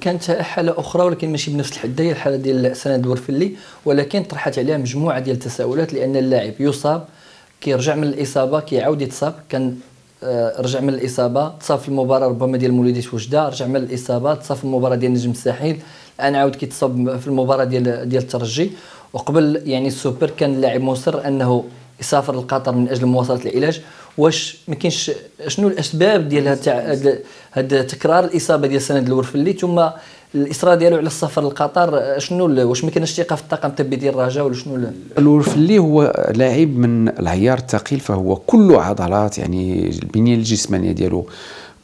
كانت حاله اخرى ولكن ماشي بنفس الحده هي الحاله ديال سند الورفلي ولكن طرحت عليها مجموعه ديال التساؤلات لان اللاعب يصاب كيرجع من الاصابه كيعاود يتصاب كان آه، رجع من الاصابه تصاب في المباراه ربما ديال مولوديه وجده رجع من الاصابه تصاب في المباراه ديال نجم الساحل الان عاود كيتصاب في المباراه ديال ديال الترجي وقبل يعني السوبر كان اللاعب مصر انه يسافر لقطر من اجل مواصله العلاج واش ما كاينش شنو الاسباب ديال هذا تكرار الاصابه ديال سند الورفلي ثم الاصرار ديالو على السفر لقطر شنو واش ما كانش ثقه في الطاقم الطبي ديال الرجاء ولا شنو الورفلي هو لاعب من العيار الثقيل فهو كله عضلات يعني البنيه الجسمانيه ديالو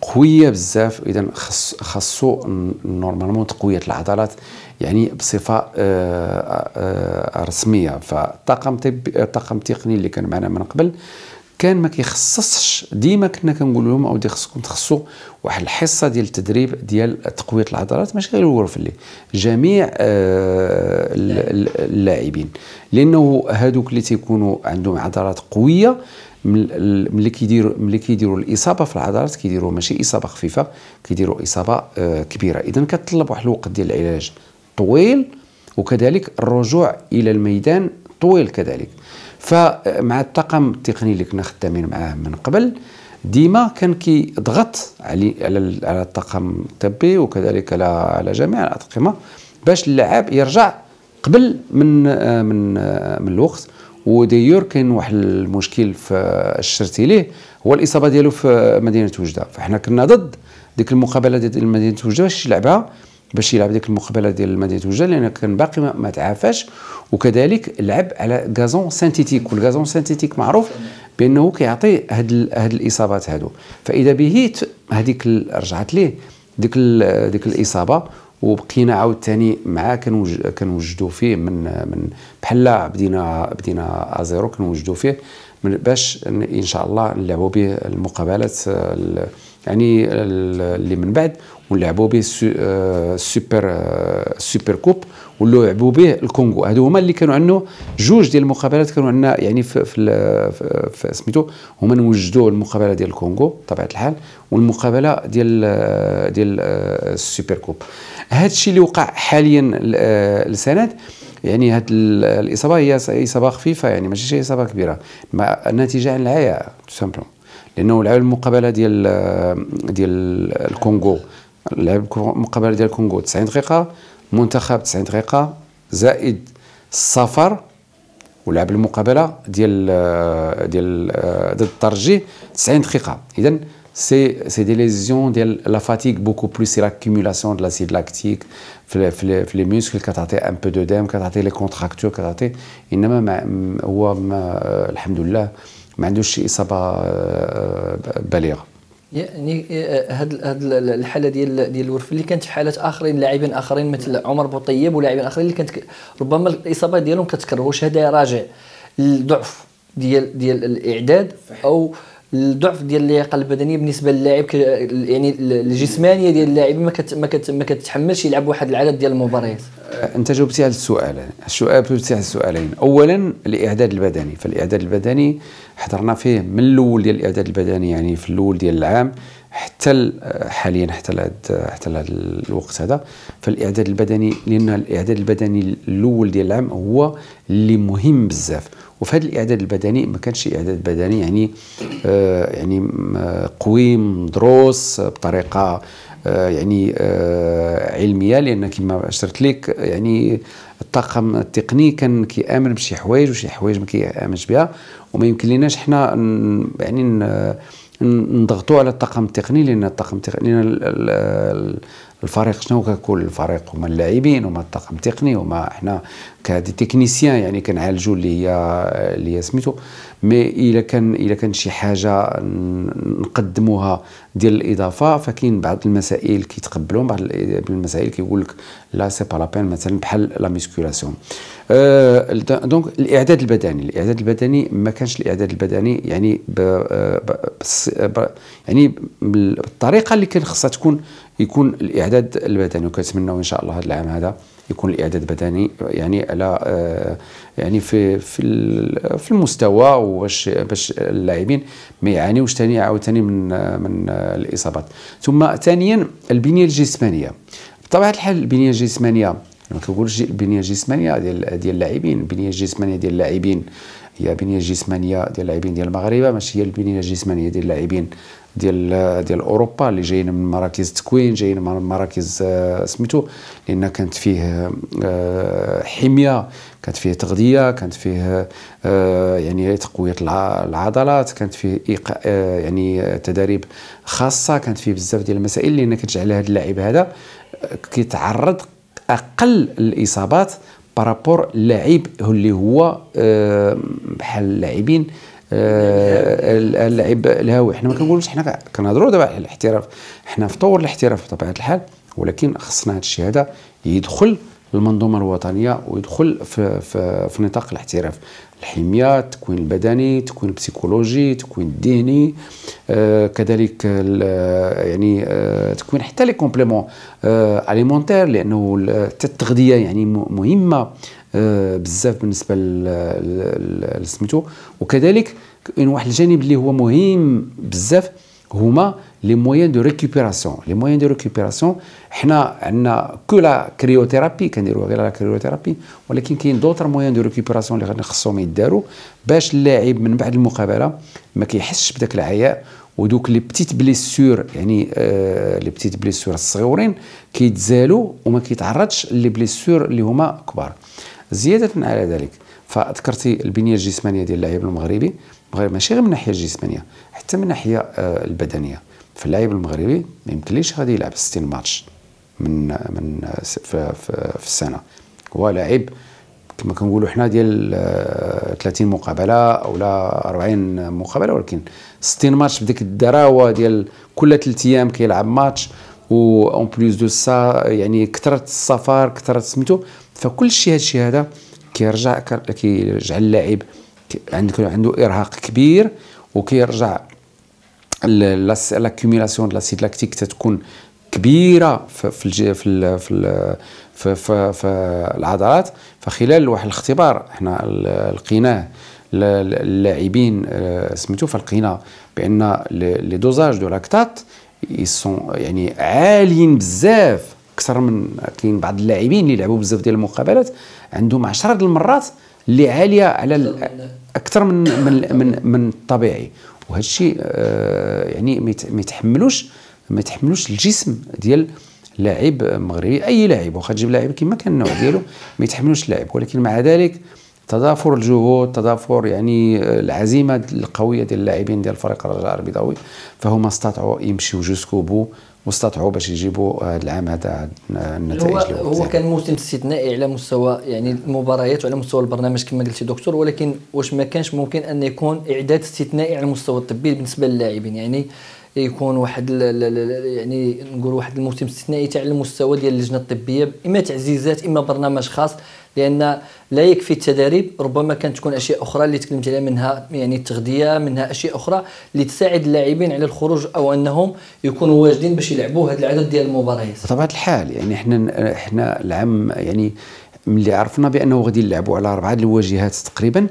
قويه بزاف اذا خص خصو نورمالمون تقويه العضلات يعني بصفه آآ آه، آآ آه، آه، رسميه فالطاقم الطاقم التقني اللي كان معنا من قبل كان ما كيخصصش ديما كنا كنقول لهم او خصكم تخصوا واحد الحصه ديال التدريب ديال تقويه العضلات ماشي غير الغرف اللي جميع آه، اللاعبين لانه هادوك اللي تيكونوا عندهم عضلات قويه ملي كيديروا ملي كيديروا الاصابه في العضلات كيديروا ماشي اصابه خفيفه كيديروا اصابه آه، كبيره اذا كتطلب واحد الوقت ديال العلاج طويل وكذلك الرجوع الى الميدان طويل كذلك فمع الطاقم التقني اللي كنا خدامين معاه من قبل ديما كان كيضغط على على الطاقم الطبي وكذلك على على جميع الاطقمه باش اللاعب يرجع قبل من من من الوقت ودايور كاين واحد المشكل في اشرت ليه هو الاصابه ديالو في مدينه وجده فاحنا كنا ضد ديك المقابله ديال مدينه وجده باش يلعبها باش يلعب ديك المقبله ديال مدينه وجده لان كان باقي ما تعافاش وكذلك لعب على غازون سانتيتيك والغازون سانتيتيك معروف بانه كيعطي هاد هاد الاصابات هادو فاذا به هذيك رجعت ليه ديك ديك الاصابه وبقينا عاوتاني معاه كنوجدوا فيه من من بحال بدينا بدينا ازيرو كنوجدوا فيه من باش ان شاء الله نلعبوا به المقابلات يعني اللي من بعد ولعبوا به السوبر آه، السوبر آه، كوب ولعبوا به الكونغو هادو هما اللي كانوا عندنا جوج ديال المقابلات كانوا عندنا يعني في, في, في سميتو هما نوجدوا المقابله ديال الكونغو بطبيعه الحال والمقابله ديال آه، ديال السوبر كوب هذا الشيء اللي وقع حاليا السند يعني هاد الاصابه هي اصابه خفيفه يعني ماشي شي اصابه كبيره نتيجه عن العياء تو سامبلومون لانه لعب المقابله ديال ديال الكونغو لعب المقابله ديال الكونغو 90 دقيقه منتخب 90 دقيقه زائد السفر ولعب المقابله ديال ديال ضد الترجي 90 دقيقه اذا سي سي دي ليزيون ديال لا فاتيك بوكو بلو سي لاكيمولاسيون دو لاسيد لاكتيك في في في لي موسكل كتعطي ان بو دو ديم كتعطي لي كونتراكتور كتعطي انما هو الحمد لله ما عندوش اصابه آه، آه، بالغه يعني هاد هاد الحاله ديال ديال الورف اللي كانت في حالات اخرين لاعبين اخرين مثل عمر بوطيب ولاعبين اخرين اللي كانت ربما الاصابات ديالهم كتكرر واش هذا راجع للضعف ديال ديال الاعداد او الضعف ديال اللياقه البدنيه بالنسبه للاعب يعني الجسمانيه ديال اللاعب ما كت ما, كت ما كتحملش يلعب واحد العدد ديال المباريات آه، انت جاوبتي على السؤال السؤال جاوبتي على السؤالين اولا الاعداد البدني فالاعداد البدني حضرنا فيه من الاول ديال الاعداد البدني يعني في الاول ديال العام حتى حاليا حتى لهاد حتى لهاد الوقت هذا فالاعداد البدني لان الاعداد البدني الاول ديال العام هو اللي مهم بزاف وفي هذا الاعداد البدني ما كانش اعداد بدني يعني آه يعني آه، قوي مدروس بطريقه آه يعني آه علميه لان كما اشرت لك يعني الطاقم التقني كان كيامن بشي حوايج وشي حوايج ما كيامنش بها وما يمكن لناش حنا يعني نضغطوا على الطاقم التقني لان الطاقم التقني الفريق شنو كيكون الفريق هما اللاعبين هما الطاقم التقني هما احنا كهادي تكنيسيان يعني كنعالجوا اللي هي اللي هي سميتو مي الا كان الا كان شي حاجه نقدموها ديال الاضافه فكاين بعض المسائل كيتقبلهم بعض المسائل كيقول لك لا سي با لابين مثلا بحال آه، لا ميسكولاسيون دونك الاعداد البدني الاعداد البدني ما كانش الاعداد البدني يعني آه، يعني بالطريقه اللي كان خصها تكون يكون الاعداد البدني وكنتمناو ان شاء الله هذا العام هذا يكون الاعداد البدني يعني على آه، يعني في في في المستوى واش باش اللاعبين ما يعانيوش ثاني عاوتاني من من الاصابات ثم ثانيا البنيه الجسمانيه بطبيعه الحال البنيه الجسمانيه ما كنقولش البنيه الجسمانيه ديال ديال اللاعبين البنيه الجسمانيه ديال اللاعبين هي بنيه جسمانيه ديال اللاعبين ديال المغاربه ماشي هي البنيه الجسمانيه ديال اللاعبين ديال ديال اوروبا اللي جايين من مراكز التكوين جايين من مراكز آه، سميتو لان كانت فيه آه، حميه كانت فيه تغذيه كانت فيه آه، يعني تقويه العضلات كانت فيه يعني تدريب خاصه كانت فيه بزاف ديال المسائل اللي كتجعل هذا اللاعب هذا كيتعرض اقل الاصابات بارابور اللاعب اللي هو آه، بحال اللاعبين آه، اللاعب الهاوي حنا ما كنقولوش حنا كنهضروا دابا على الاحتراف حنا في طور الاحتراف بطبيعه الحال ولكن خصنا هذا الشيء هذا يدخل المنظومه الوطنيه ويدخل في, في, في نطاق الاحتراف الحميه التكوين البدني التكوين البسيكولوجي التكوين الذهني آه كذلك آه، يعني آه تكوين حتى لي كومبليمون آه اليمونتير لانه التغذيه يعني مهمه آه بزاف بالنسبه لسميتو وكذلك واحد الجانب اللي هو مهم بزاف هما لي موان دو ريكوبيراسيون لي موان دو ريكوبيراسيون حنا عندنا كو لا كريوثيرابي كنديروا غير لا كريوثيرابي ولكن كاين دوطر موان دو ريكوبيراسيون اللي خصهم يداروا باش اللاعب من بعد المقابله ما كيحسش بداك العياء ودوك لي بتيت بليسور يعني آه لي بتيت بليسور الصغيورين كيتزالوا وما كيتعرضش لي بليسور اللي هما كبار زياده على ذلك فذكرتي البنيه الجسمانيه ديال اللاعب المغربي المغرب ماشي غير من الناحيه الجسمانيه حتى من الناحيه آه، البدنيه فاللاعب المغربي ما يمكنليش غادي يلعب 60 ماتش من من في, في, في السنه هو لاعب كما كنقولوا حنا ديال 30 آه، مقابله او لا 40 مقابله ولكن 60 ماتش بديك الدراوه ديال كل ثلاث ايام كيلعب ماتش و اون بليس دو سا يعني كثرت السفر كثرت سميتو فكل شيء الشيء هذا كيرجع كيجعل اللاعب عنده عنده ارهاق كبير وكيرجع لاكوميلاسيون ديال لاسيد لاكتيك تتكون كبيره في في في في, في, في, في العضلات فخلال واحد الاختبار حنا لقيناه اللاعبين آه، سميتو فلقينا بان لي دوزاج دو لاكتات يسون يعني عاليين بزاف اكثر من كاين بعض اللاعبين اللي لعبوا بزاف ديال المقابلات عندهم 10 المرات اللي عاليه على اكثر من من من, من الطبيعي وهذا الشيء آه، يعني ما يتحملوش ما يتحملوش الجسم ديال لاعب مغربي اي لاعب واخا تجيب لاعب كما كان النوع ديالو ما يتحملوش اللاعب ولكن مع ذلك تضافر الجهود تضافر يعني آه، العزيمه القويه ديال اللاعبين ديال فريق الرجاء البيضاوي فهما استطاعوا يمشيو جوسكو بو واستطاعوا باش يجيبوا العام هذا النتائج هو, هو كان موسم استثنائي على مستوى يعني المباريات وعلى مستوى البرنامج كما قلتي دكتور ولكن واش ما كانش ممكن ان يكون اعداد استثنائي على المستوى الطبي بالنسبه للاعبين يعني يكون واحد يعني نقول واحد الموسم استثنائي تاع المستوى ديال اللجنه الطبيه اما تعزيزات اما برنامج خاص لان لا يكفي التدريب ربما كانت تكون اشياء اخرى اللي تكلمت عليها منها يعني التغذيه منها اشياء اخرى اللي تساعد اللاعبين على الخروج او انهم يكونوا واجدين باش يلعبوا هذا العدد ديال المباريات بطبيعه الحال يعني احنا احنا العام يعني ملي عرفنا بانه غادي يلعبوا على اربعه الواجهات تقريبا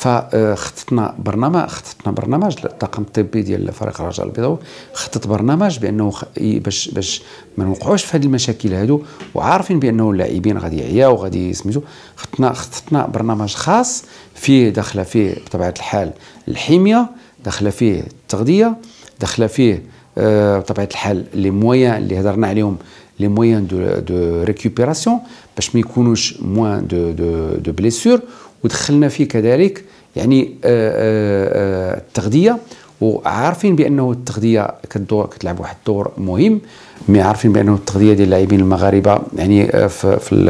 فخططنا برنامج خططنا برنامج الطاقم الطبي ديال فريق الرجاء البيضاوي خطط برنامج بانه خ... باش باش ما نوقعوش في هذه المشاكل هادو وعارفين بانه اللاعبين غادي يعياو غادي سميتو خططنا خططنا برنامج خاص فيه داخله فيه بطبيعه الحال الحميه داخله فيه التغذيه داخله فيه آه، بطبيعه الحال لي مويان اللي هضرنا عليهم لي مويان دو دو ريكوبيراسيون باش ما يكونوش موان دو دو دو بليسور ودخلنا فيه كذلك يعني آه، آه، آه، التغذيه وعارفين بانه التغذيه كدور كتلعب واحد الدور مهم مي عارفين بانه التغذيه ديال اللاعبين المغاربه يعني في في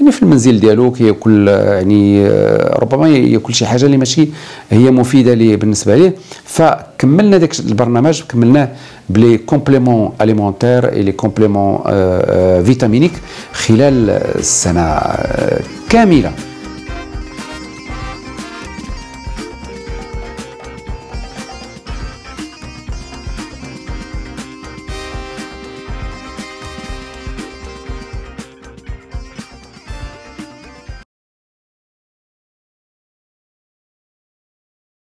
يعني في المنزل ديالو كياكل يعني ربما ياكل شي حاجه اللي ماشي هي مفيده ليه بالنسبه ليه فكملنا ذاك البرنامج كملناه بلي كومبليمون اليمونتير اي لي كومبليمون فيتامينيك خلال السنه كامله